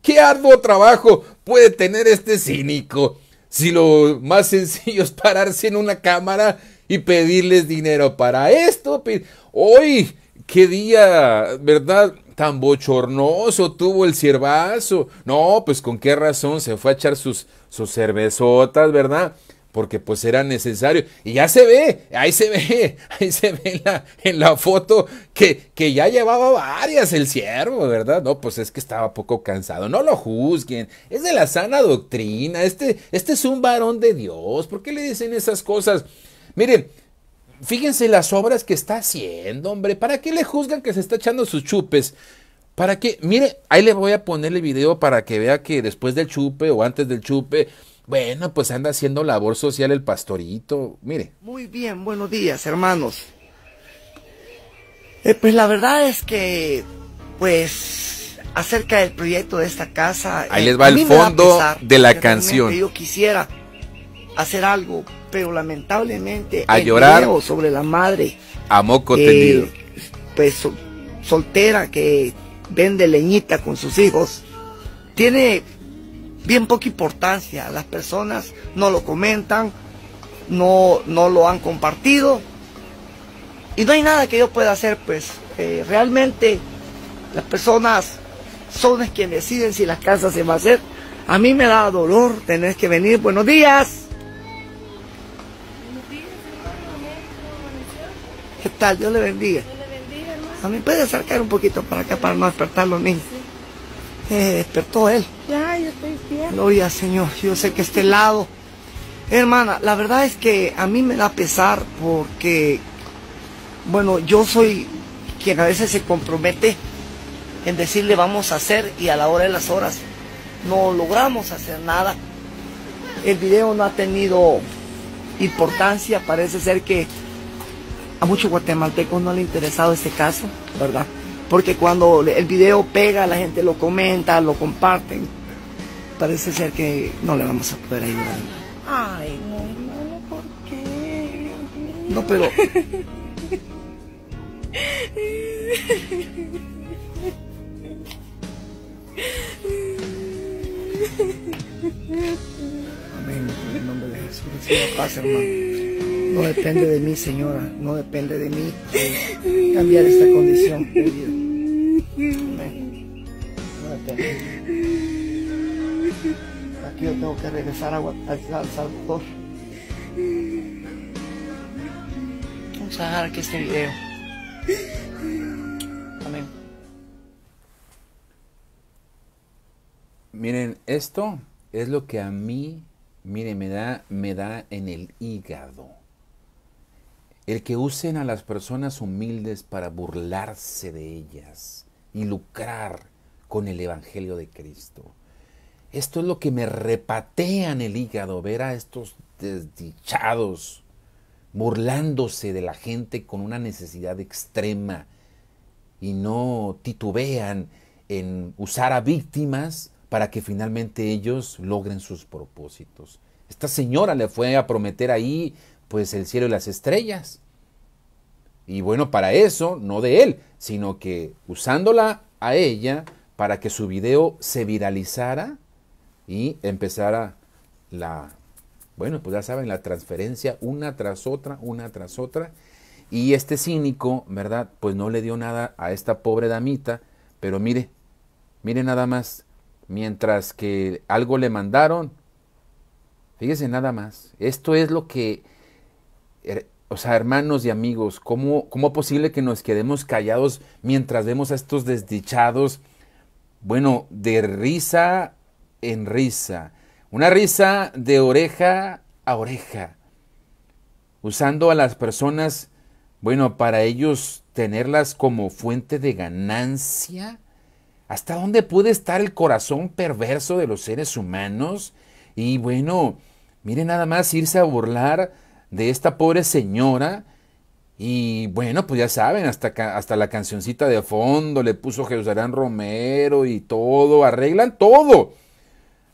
qué arduo trabajo puede tener este cínico si lo más sencillo es pararse en una cámara y pedirles dinero para esto. Hoy, qué día, ¿verdad? Tan bochornoso tuvo el ciervazo. No, pues con qué razón se fue a echar sus, sus cervezotas, ¿verdad? porque pues era necesario. Y ya se ve, ahí se ve, ahí se ve en la, foto que, que, ya llevaba varias el ciervo, ¿verdad? No, pues es que estaba poco cansado. No lo juzguen, es de la sana doctrina. Este, este es un varón de Dios. ¿Por qué le dicen esas cosas? Miren, fíjense las obras que está haciendo, hombre. ¿Para qué le juzgan que se está echando sus chupes? ¿Para qué? Mire, ahí le voy a poner el video para que vea que después del chupe o antes del chupe bueno, pues anda haciendo labor social el pastorito, mire. Muy bien, buenos días, hermanos. Eh, pues la verdad es que, pues, acerca del proyecto de esta casa... Ahí eh, les va el fondo de la canción. Yo quisiera hacer algo, pero lamentablemente... A llorar. sobre la madre. A moco eh, Pues soltera que vende leñita con sus hijos. Tiene bien poca importancia. Las personas no lo comentan, no, no lo han compartido. Y no hay nada que yo pueda hacer, pues eh, realmente las personas son las quienes deciden si las casas se van a hacer. A mí me da dolor tener que venir. Buenos días. ¿Qué tal? Dios le bendiga. A mí puede acercar un poquito para acá para no despertar los niños. Eh, despertó él. Gloria, Señor. Yo sé que este lado. Hermana, la verdad es que a mí me da pesar porque, bueno, yo soy quien a veces se compromete en decirle vamos a hacer y a la hora de las horas no logramos hacer nada. El video no ha tenido importancia, parece ser que a muchos guatemaltecos no le interesado este caso, ¿verdad? Porque cuando el video pega, la gente lo comenta, lo comparten parece ser que no le vamos a poder ayudar. Ay, no, no, ¿por qué? No, pero... Amén, en el nombre de Jesús, No depende de mí, señora, no depende de mí cambiar esta condición Amén. No depende que yo tengo que regresar a, a, a Salvador. Vamos a dejar aquí este video. Amén. Miren, esto es lo que a mí, miren, me da, me da en el hígado. El que usen a las personas humildes para burlarse de ellas y lucrar con el Evangelio de Cristo. Esto es lo que me repatea en el hígado, ver a estos desdichados burlándose de la gente con una necesidad extrema y no titubean en usar a víctimas para que finalmente ellos logren sus propósitos. Esta señora le fue a prometer ahí pues el cielo y las estrellas. Y bueno, para eso, no de él, sino que usándola a ella para que su video se viralizara, y empezara la, bueno, pues ya saben, la transferencia una tras otra, una tras otra. Y este cínico, ¿verdad? Pues no le dio nada a esta pobre damita, pero mire, mire nada más, mientras que algo le mandaron, fíjese nada más, esto es lo que, o sea, hermanos y amigos, ¿cómo, cómo posible que nos quedemos callados mientras vemos a estos desdichados, bueno, de risa en risa, una risa de oreja a oreja, usando a las personas, bueno, para ellos tenerlas como fuente de ganancia. ¿Hasta dónde puede estar el corazón perverso de los seres humanos? Y bueno, miren nada más irse a burlar de esta pobre señora. Y bueno, pues ya saben, hasta, hasta la cancioncita de fondo le puso Jerusalén Romero y todo, arreglan todo.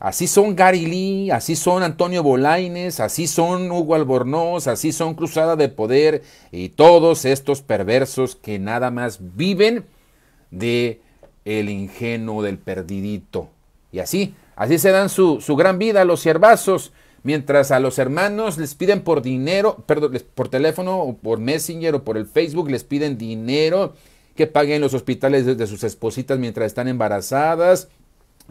Así son Gary Lee, así son Antonio Bolaines, así son Hugo Albornoz, así son Cruzada de Poder y todos estos perversos que nada más viven de el ingenuo del perdidito. Y así, así se dan su, gran vida a los ciervazos, mientras a los hermanos les piden por dinero, perdón, por teléfono o por Messenger o por el Facebook, les piden dinero que paguen los hospitales de sus espositas mientras están embarazadas,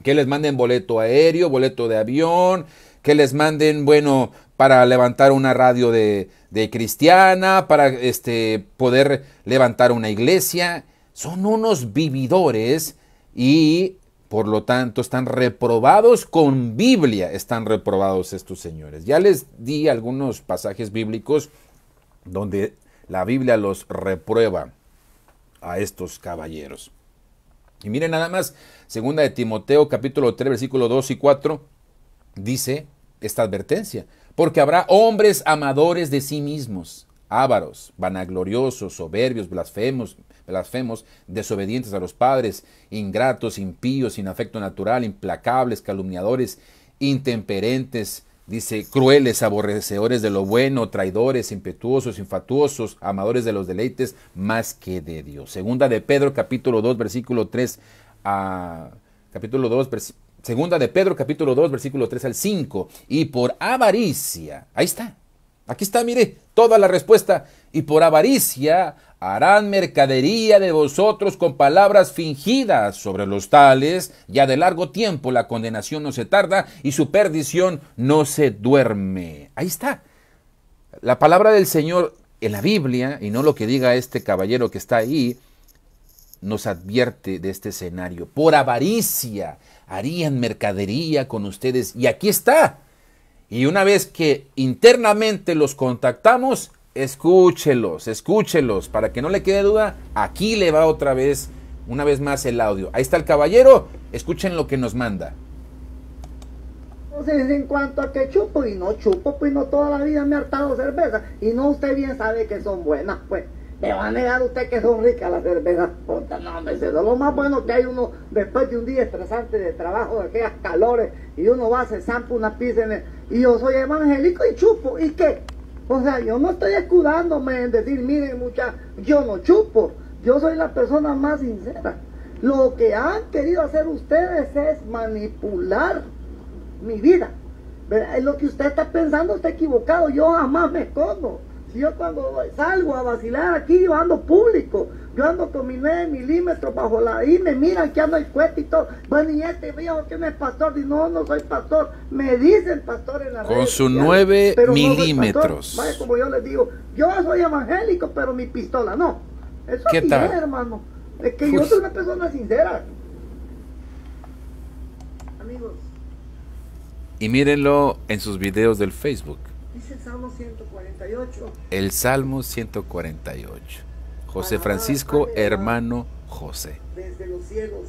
que les manden boleto aéreo, boleto de avión, que les manden, bueno, para levantar una radio de, cristiana, para este, poder levantar una iglesia. Son unos vividores y por lo tanto, están reprobados con Biblia, están reprobados estos señores. Ya les di algunos pasajes bíblicos donde la Biblia los reprueba a estos caballeros. Y miren nada más, segunda de Timoteo capítulo 3 versículo 2 y 4 dice esta advertencia, porque habrá hombres amadores de sí mismos, ávaros, vanagloriosos, soberbios, blasfemos, blasfemos, desobedientes a los padres, ingratos, impíos, sin afecto natural, implacables, calumniadores, intemperentes, Dice, crueles, aborrecedores de lo bueno, traidores, impetuosos, infatuosos, amadores de los deleites más que de Dios. Segunda de Pedro capítulo 2 versículo 3 a capítulo 2 Segunda de Pedro capítulo 2 versículo 3 al 5 y por avaricia. Ahí está. Aquí está, mire, toda la respuesta y por avaricia harán mercadería de vosotros con palabras fingidas sobre los tales, ya de largo tiempo la condenación no se tarda y su perdición no se duerme. Ahí está. La palabra del Señor en la Biblia, y no lo que diga este caballero que está ahí, nos advierte de este escenario. Por avaricia harían mercadería con ustedes. Y aquí está. Y una vez que internamente los contactamos, escúchelos, escúchelos, para que no le quede duda, aquí le va otra vez, una vez más el audio. Ahí está el caballero, escuchen lo que nos manda. Entonces, en cuanto a que chupo y no chupo, pues no toda la vida me he hartado cerveza. Y no, usted bien sabe que son buenas, pues. ¿Me va a negar usted que son ricas las cervezas? Puta, no, me Lo más bueno que hay uno, después de un día estresante de trabajo, de aquellas calores, y uno va, a hacer zampa una pizza Y yo soy evangélico y chupo, ¿y qué? O sea, yo no estoy escudándome en decir, miren muchachos, yo no chupo. Yo soy la persona más sincera. Lo que han querido hacer ustedes es manipular mi vida. Lo que usted está pensando está equivocado. Yo jamás me escondo. Si yo cuando salgo a vacilar aquí, yo ando público. Yo ando con mi 9 milímetros bajo la... Y me miran que ando el cuete y Bueno, y este viejo que no es pastor. Dice, no, no soy pastor. Me dicen pastor en la Con sus 9 milímetros. Vaya, como yo les digo, yo soy evangélico, pero mi pistola no. Eso ¿Qué tal? es, hermano. Es que yo pues soy una persona sincera. Amigos. Y mírenlo en sus videos del Facebook. Dice el Salmo 148. El Salmo 148. José Francisco, hermano José. Desde los cielos,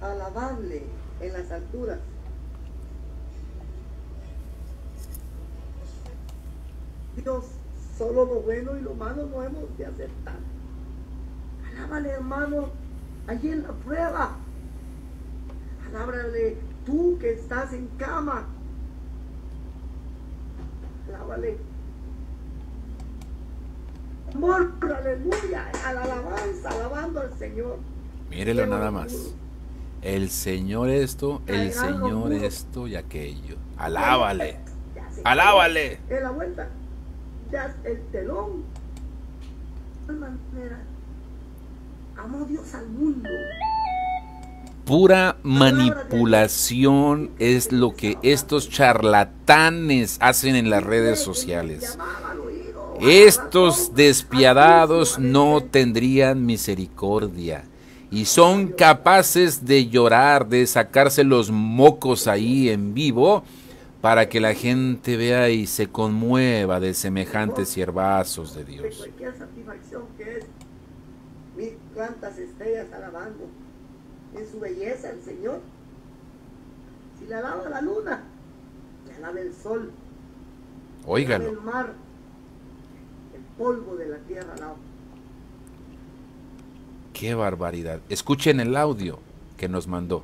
alabable en las alturas. Dios, solo lo bueno y lo malo no hemos de aceptar. Alábale, hermano, allí en la prueba. Alábale tú que estás en cama. Alábale Amor, aleluya, a la alabanza, alabando al Señor. Mírelo nada más. El Señor esto, el, Señor esto y aquello. Alábale. Alábale. En la vuelta, ya el telón. De manera, amó Dios al mundo. Pura manipulación es lo que estos charlatanes hacen en las redes sociales. Estos despiadados no tendrían misericordia y son capaces de llorar, de sacarse los mocos ahí en vivo para que la gente vea y se conmueva de semejantes hierbazos de Dios. De estrellas alabando en su belleza el Señor. Si le alaba la luna, le alaba el sol, Oígalo. el mar, polvo de la tierra Qué barbaridad. Escuchen el audio que nos mandó.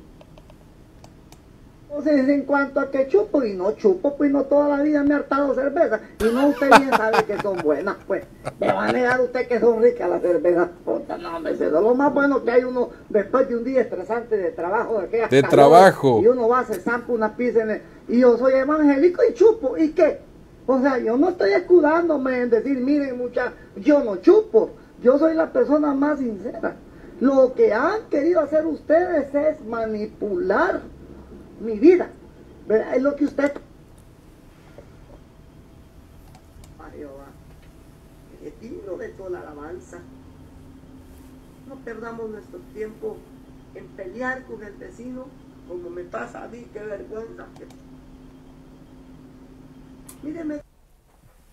Entonces, en cuanto a que chupo y no chupo, pues no toda la vida me he hartado cerveza. Y no usted bien sabe que son buenas, pues. Me va a negar usted que son ricas las cervezas. Puta, no, me cedo. Lo más bueno que hay uno, después de un día estresante de trabajo, de aquella De trabajo. Y uno va, hacer zampa una pizza en Y yo soy evangélico y chupo. ¿Y qué? O sea, yo no estoy escudándome en decir, miren muchachos, yo no chupo, yo soy la persona más sincera. Lo que han querido hacer ustedes es manipular mi vida. Es lo que usted... el digno de toda la alabanza. No perdamos nuestro tiempo en pelear con el vecino, como me pasa a mí, qué vergüenza.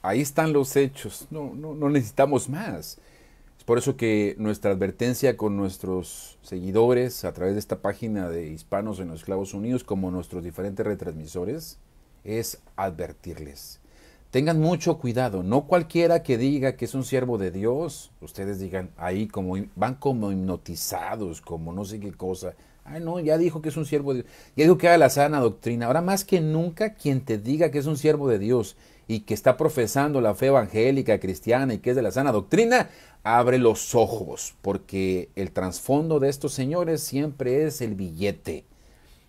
Ahí están los hechos, no, no, no necesitamos más. Es por eso que nuestra advertencia con nuestros seguidores a través de esta página de Hispanos en los Esclavos Unidos, como nuestros diferentes retransmisores, es advertirles. Tengan mucho cuidado, no cualquiera que diga que es un siervo de Dios, ustedes digan ahí como van como hipnotizados, como no sé qué cosa. Ay, no, ya dijo que es un siervo de Dios. Ya dijo que haga la sana doctrina. Ahora más que nunca, quien te diga que es un siervo de Dios y que está profesando la fe evangélica cristiana y que es de la sana doctrina, abre los ojos, porque el trasfondo de estos señores siempre es el billete.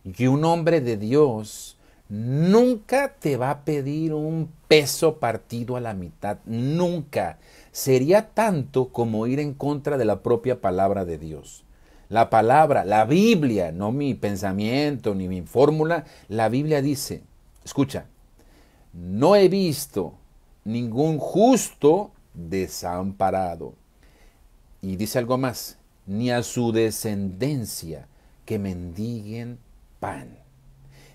Y un hombre de Dios nunca te va a pedir un peso partido a la mitad, nunca. Sería tanto como ir en contra de la propia palabra de Dios. La palabra, la Biblia, no mi pensamiento ni mi fórmula, la Biblia dice, escucha, no he visto ningún justo desamparado. Y dice algo más, ni a su descendencia que mendiguen pan.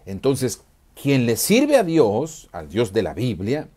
Entonces, quien le sirve a Dios, al Dios de la Biblia,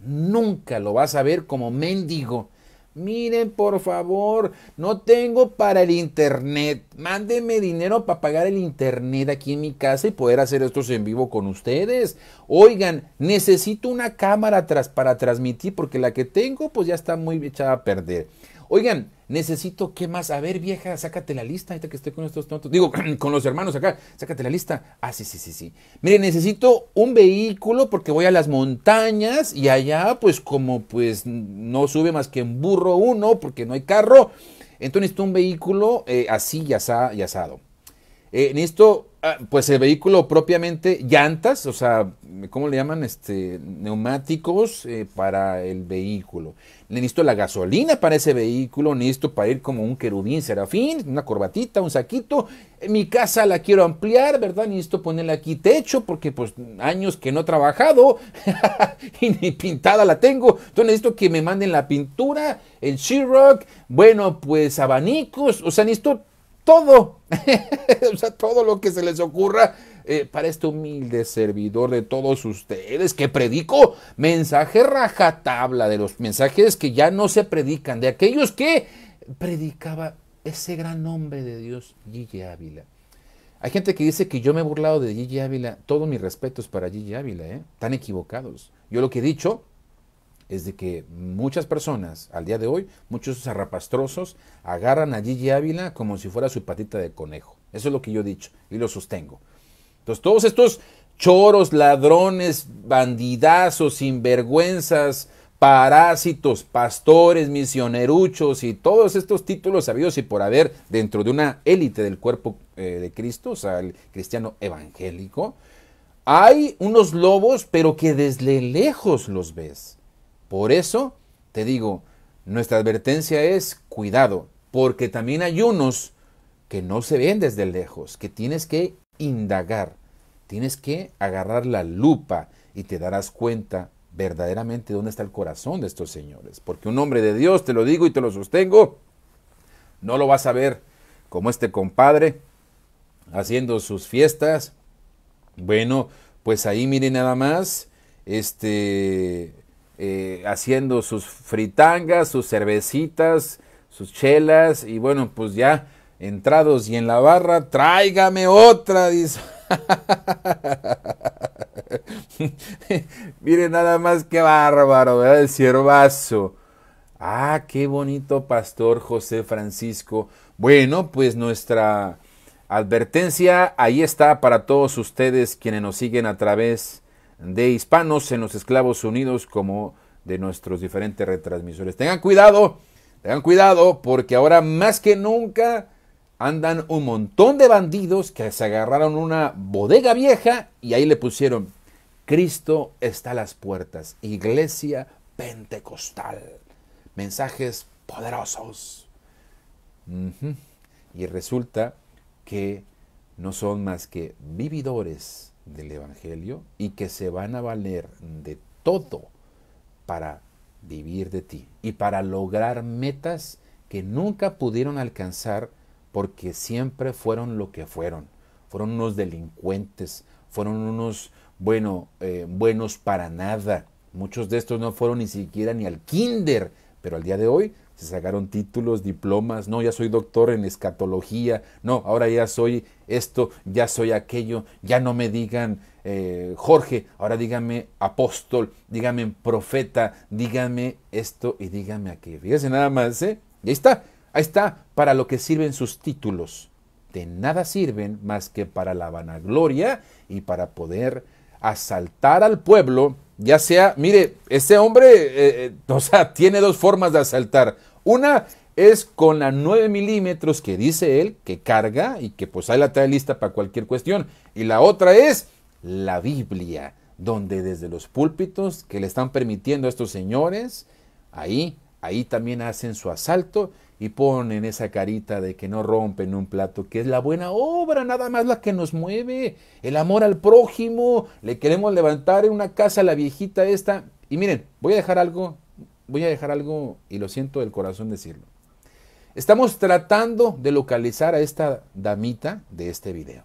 nunca lo vas a ver como mendigo Miren, por favor, no tengo para el internet. Mándenme dinero para pagar el internet aquí en mi casa y poder hacer estos en vivo con ustedes. Oigan, necesito una cámara para transmitir porque la que tengo pues ya está muy echada a perder. Oigan, necesito, ¿qué más? A ver, vieja, sácate la lista, ahorita que estoy con estos tontos. Digo, con los hermanos acá, sácate la lista. Ah, sí, sí, sí, sí. Mire, necesito un vehículo porque voy a las montañas y allá, pues como pues no sube más que en burro uno porque no hay carro, entonces necesito un vehículo eh, así y, asado. En eh, esto. Ah, pues el vehículo propiamente, llantas, o sea, ¿cómo le llaman? Este, neumáticos eh, para el vehículo. Necesito la gasolina para ese vehículo, necesito para ir como un querubín, serafín, una corbatita, un saquito. Mi casa la quiero ampliar, ¿verdad? Necesito ponerle aquí techo porque pues años que no he trabajado y ni pintada la tengo. Entonces necesito que me manden la pintura, el she bueno, pues abanicos, o sea, necesito todo, o sea, todo lo que se les ocurra eh, para este humilde servidor de todos ustedes que predico mensaje rajatabla de los mensajes que ya no se predican, de aquellos que predicaba ese gran hombre de Dios, Gigi Ávila. Hay gente que dice que yo me he burlado de Gigi Ávila. Todos mis respetos para Gigi Ávila, ¿eh? Tan equivocados. Yo lo que he dicho es de que muchas personas, al día de hoy, muchos zarrapastrosos agarran a Gigi Ávila como si fuera su patita de conejo. Eso es lo que yo he dicho y lo sostengo. Entonces, todos estos choros, ladrones, bandidazos, sinvergüenzas, parásitos, pastores, misioneruchos y todos estos títulos sabidos y por haber dentro de una élite del cuerpo eh, de Cristo, o sea, el cristiano evangélico, hay unos lobos, pero que desde lejos los ves. Por eso te digo, nuestra advertencia es cuidado, porque también hay unos que no se ven desde lejos, que tienes que indagar, tienes que agarrar la lupa y te darás cuenta verdaderamente dónde está el corazón de estos señores. Porque un hombre de Dios, te lo digo y te lo sostengo, no lo vas a ver como este compadre haciendo sus fiestas. Bueno, pues ahí mire nada más, este eh, haciendo sus fritangas, sus cervecitas, sus chelas y bueno, pues ya entrados y en la barra, tráigame otra, dice. Mire nada más que bárbaro, ¿verdad? El ciervazo. Ah, qué bonito pastor José Francisco. Bueno, pues nuestra advertencia ahí está para todos ustedes quienes nos siguen a través de hispanos en los Esclavos Unidos como de nuestros diferentes retransmisores. Tengan cuidado, tengan cuidado, porque ahora más que nunca andan un montón de bandidos que se agarraron una bodega vieja y ahí le pusieron, Cristo está a las puertas, iglesia pentecostal, mensajes poderosos. Y resulta que no son más que vividores del Evangelio y que se van a valer de todo para vivir de ti y para lograr metas que nunca pudieron alcanzar porque siempre fueron lo que fueron. Fueron unos delincuentes, fueron unos, bueno, eh, buenos para nada. Muchos de estos no fueron ni siquiera ni al kinder, pero al día de hoy se sacaron títulos, diplomas, no, ya soy doctor en escatología, no, ahora ya soy esto, ya soy aquello, ya no me digan eh, Jorge, ahora dígame apóstol, dígame profeta, dígame esto y dígame aquello. Fíjese nada más, ¿eh? Y ahí está, ahí está, para lo que sirven sus títulos. De nada sirven más que para la vanagloria y para poder asaltar al pueblo ya sea, mire, este hombre, eh, eh, o sea, tiene dos formas de asaltar. Una es con la 9 milímetros que dice él que carga y que pues ahí la trae lista para cualquier cuestión. Y la otra es la Biblia, donde desde los púlpitos que le están permitiendo a estos señores, ahí ahí también hacen su asalto y ponen esa carita de que no rompen un plato, que es la buena obra, nada más la que nos mueve, el amor al prójimo, le queremos levantar en una casa a la viejita esta. Y miren, voy a dejar algo, voy a dejar algo, y lo siento del corazón decirlo. Estamos tratando de localizar a esta damita de este video,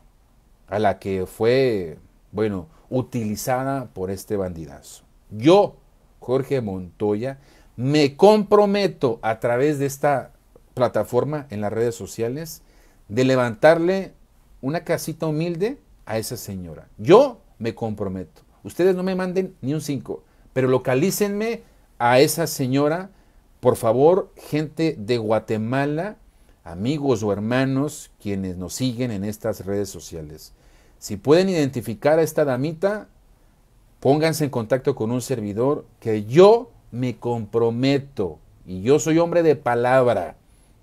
a la que fue, bueno, utilizada por este bandidazo. Yo, Jorge Montoya, me comprometo a través de esta plataforma en las redes sociales de levantarle una casita humilde a esa señora. Yo me comprometo. Ustedes no me manden ni un 5, pero localícenme a esa señora, por favor, gente de Guatemala, amigos o hermanos quienes nos siguen en estas redes sociales. Si pueden identificar a esta damita, pónganse en contacto con un servidor que yo me comprometo. Y yo soy hombre de palabra.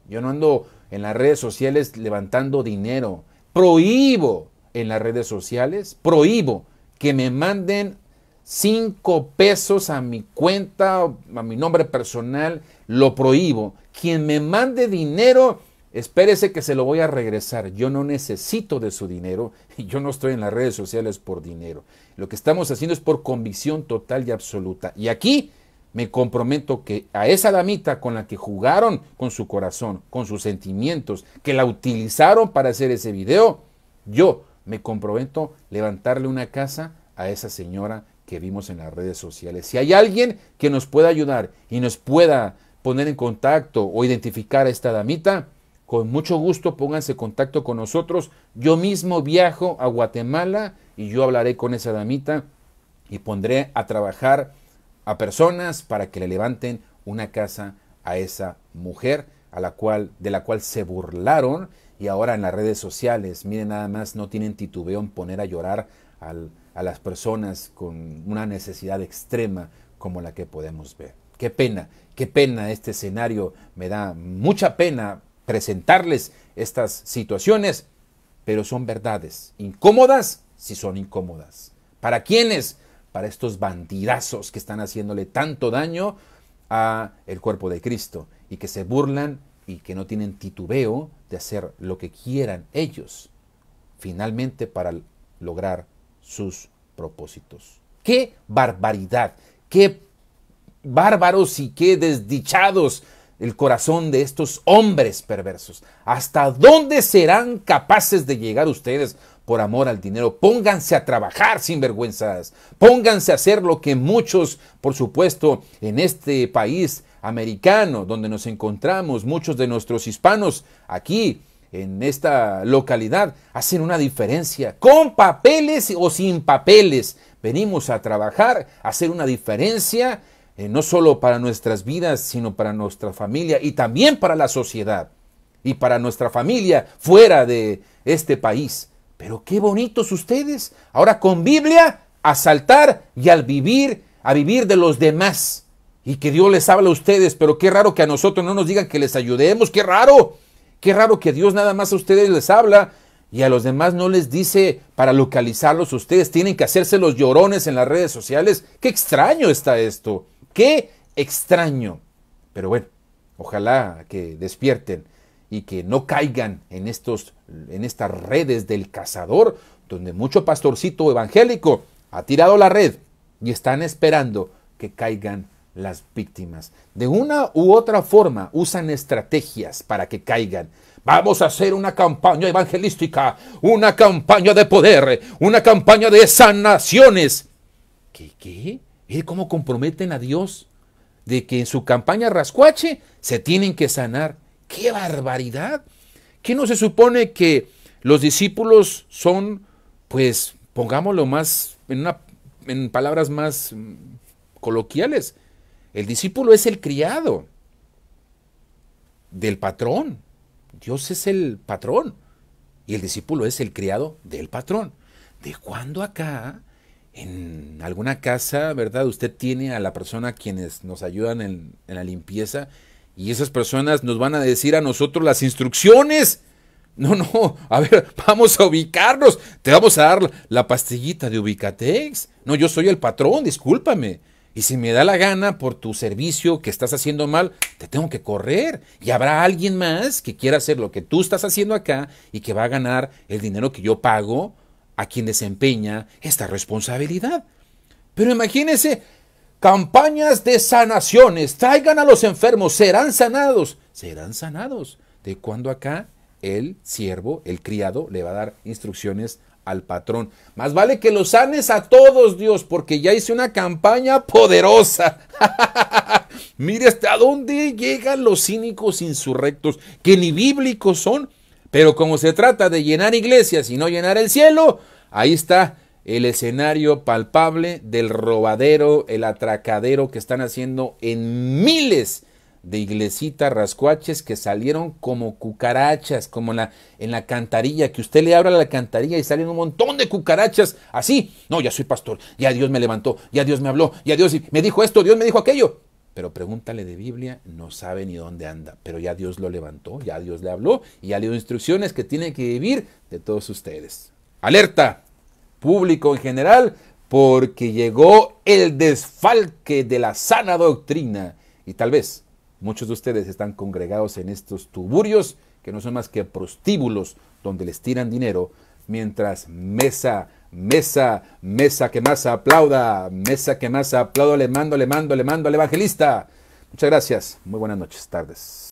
Yo no ando en las redes sociales levantando dinero. Prohíbo en las redes sociales, prohíbo que me manden cinco pesos a mi cuenta, a mi nombre personal, lo prohíbo. Quien me mande dinero, espérese que se lo voy a regresar. Yo no necesito de su dinero y yo no estoy en las redes sociales por dinero. Lo que estamos haciendo es por convicción total y absoluta. Y aquí me comprometo que a esa damita con la que jugaron con su corazón, con sus sentimientos, que la utilizaron para hacer ese video, yo me comprometo levantarle una casa a esa señora que vimos en las redes sociales. Si hay alguien que nos pueda ayudar y nos pueda poner en contacto o identificar a esta damita, con mucho gusto pónganse en contacto con nosotros. Yo mismo viajo a Guatemala y yo hablaré con esa damita y pondré a trabajar a personas para que le levanten una casa a esa mujer a la cual, de la cual se burlaron y ahora en las redes sociales, miren nada más, no tienen titubeo en poner a llorar a las personas con una necesidad extrema como la que podemos ver. Qué pena, qué pena este escenario, me da mucha pena presentarles estas situaciones, pero son verdades, incómodas si son incómodas. Para quiénes para estos bandidazos que están haciéndole tanto daño a el cuerpo de Cristo y que se burlan y que no tienen titubeo de hacer lo que quieran ellos finalmente para lograr sus propósitos. ¡Qué barbaridad! ¡Qué bárbaros y qué desdichados el corazón de estos hombres perversos! ¿Hasta dónde serán capaces de llegar ustedes por amor al dinero. Pónganse a trabajar sin vergüenzas. Pónganse a hacer lo que muchos, por supuesto, en este país americano, donde nos encontramos, muchos de nuestros hispanos aquí en esta localidad, hacen una diferencia con papeles o sin papeles. Venimos a trabajar, a hacer una diferencia, eh, no solo para nuestras vidas, sino para nuestra familia y también para la sociedad y para nuestra familia fuera de este país. Pero qué bonitos ustedes. Ahora con Biblia, a saltar y al vivir, a vivir de los demás. Y que Dios les habla a ustedes, pero qué raro que a nosotros no nos digan que les ayudemos, qué raro. Qué raro que Dios nada más a ustedes les habla y a los demás no les dice para localizarlos. Ustedes tienen que hacerse los llorones en las redes sociales. Qué extraño está esto. Qué extraño. Pero bueno, ojalá que despierten y que no caigan en, estos, en estas redes del cazador, donde mucho pastorcito evangélico ha tirado la red y están esperando que caigan las víctimas. De una u otra forma usan estrategias para que caigan. Vamos a hacer una campaña evangelística, una campaña de poder, una campaña de sanaciones. ¿Qué? ¿Qué? ¿Y cómo comprometen a Dios? De que en su campaña rascuache se tienen que sanar. ¡Qué barbaridad! ¿Qué no se supone que los discípulos son, pues, pongámoslo más, en, palabras más mm, coloquiales, el discípulo es el criado del patrón. Dios es el patrón y el discípulo es el criado del patrón. ¿De cuándo acá, en alguna casa, verdad, usted tiene a la persona quienes nos ayudan en, en la limpieza y esas personas nos van a decir a nosotros las instrucciones. No, no, a ver, vamos a ubicarnos. Te vamos a dar la pastillita de Ubicatex. No, yo soy el patrón, discúlpame. Y si me da la gana por tu servicio que estás haciendo mal, te tengo que correr. Y habrá alguien más que quiera hacer lo que tú estás haciendo acá y que va a ganar el dinero que yo pago a quien desempeña esta responsabilidad. Pero imagínese Campañas de sanaciones. Traigan a los enfermos. Serán sanados. Serán sanados. De cuando acá el siervo, el criado, le va a dar instrucciones al patrón. Más vale que los sanes a todos, Dios, porque ya hice una campaña poderosa. Mire hasta dónde llegan los cínicos insurrectos, que ni bíblicos son, pero como se trata de llenar iglesias y no llenar el cielo, ahí está el escenario palpable del robadero, el atracadero que están haciendo en miles de iglesitas rascuaches que salieron como cucarachas, como en la, cantarilla, que usted le abra la cantarilla y salen un montón de cucarachas, así, no, ya soy pastor, ya Dios me levantó, ya Dios me habló, ya Dios me dijo esto, Dios me dijo aquello. Pero pregúntale de Biblia, no sabe ni dónde anda, pero ya Dios lo levantó, ya Dios le habló y ya le dio instrucciones que tiene que vivir de todos ustedes. Alerta, público en general, porque llegó el desfalque de la sana doctrina. Y tal vez muchos de ustedes están congregados en estos tuburios, que no son más que prostíbulos, donde les tiran dinero, mientras mesa, mesa, mesa que más aplauda, mesa que más aplauda, le mando, le mando, le mando al evangelista. Muchas gracias, muy buenas noches, tardes.